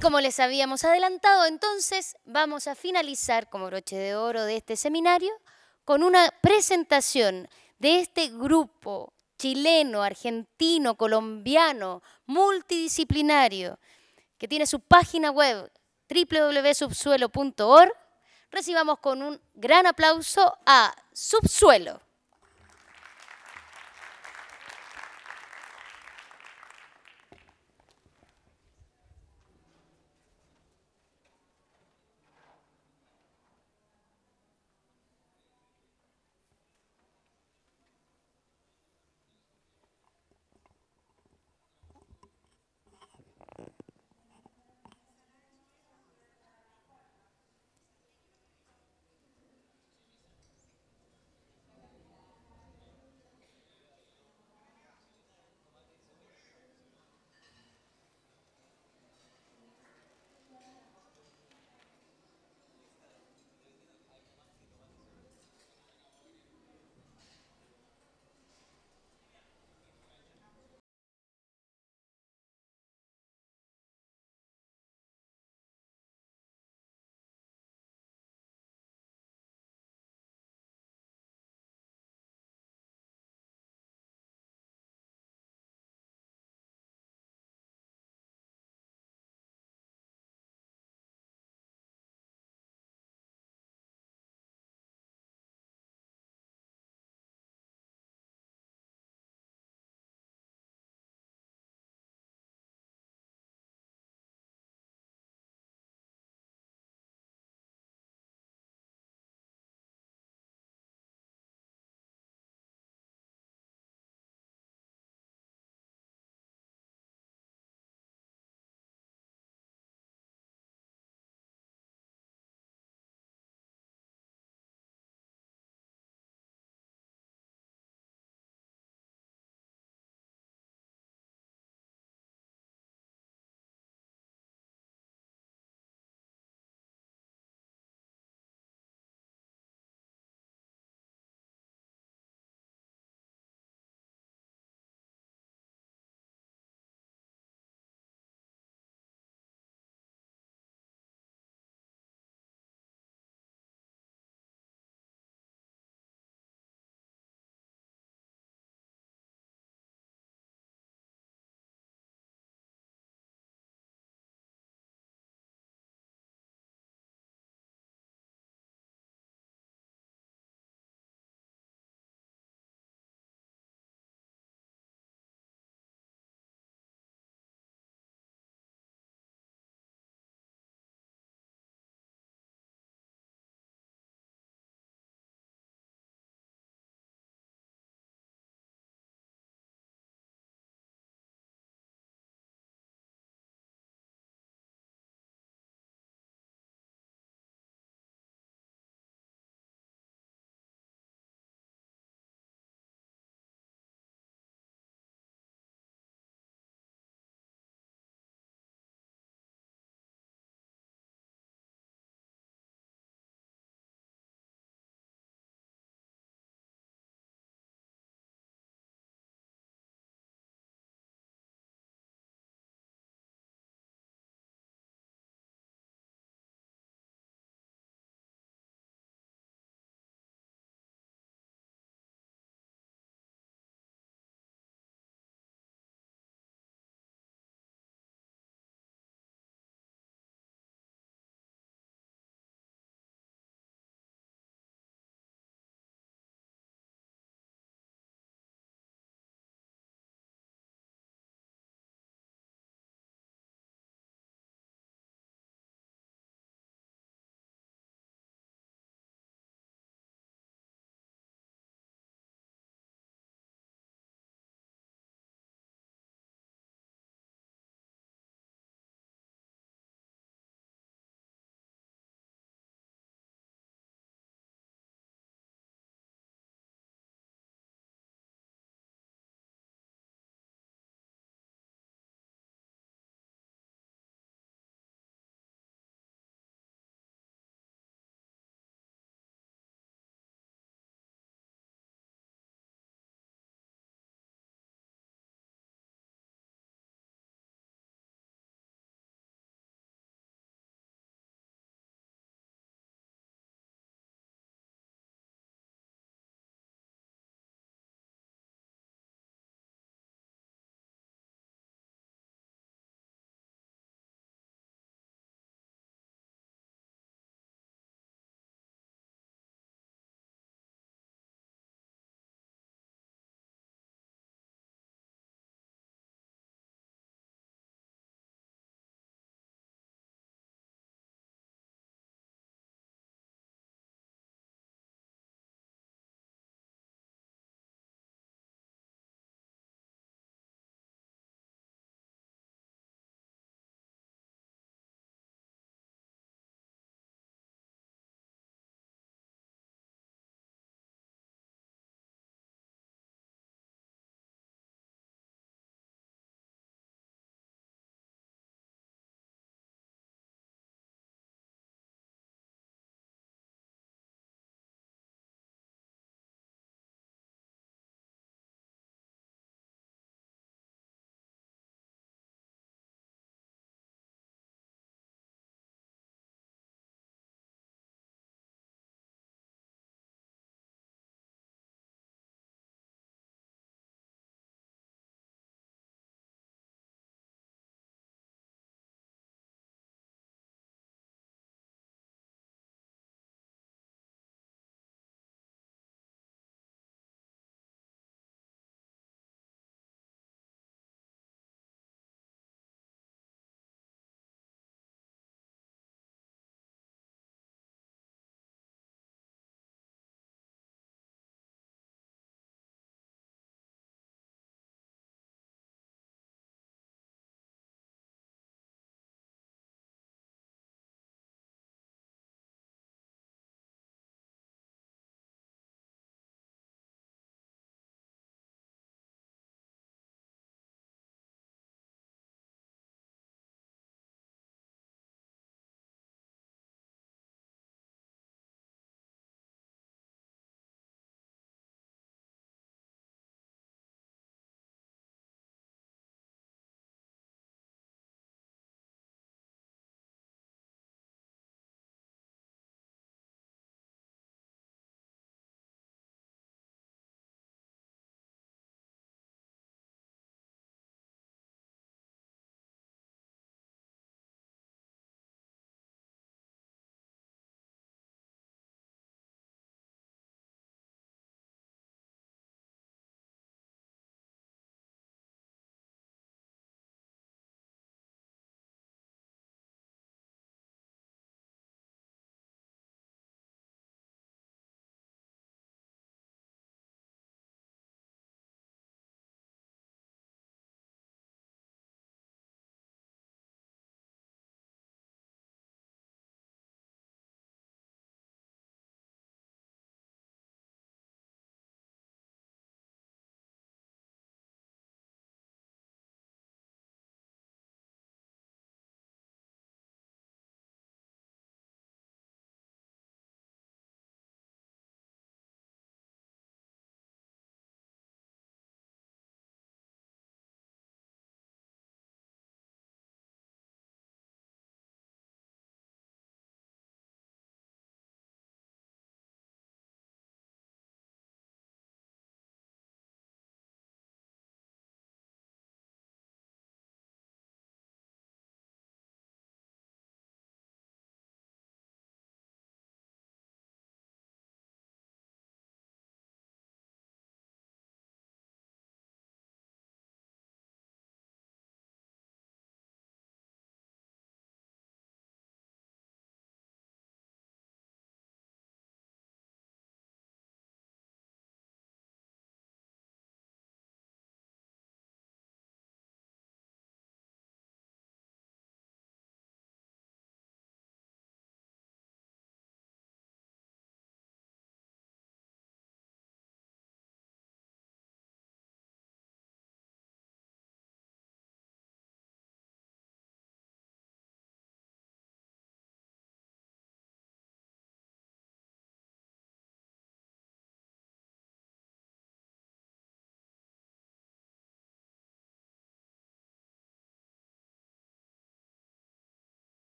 como les habíamos adelantado, entonces vamos a finalizar como broche de oro de este seminario con una presentación de este grupo chileno, argentino, colombiano, multidisciplinario, que tiene su página web www.subsuelo.org. Recibamos con un gran aplauso a Subsuelo.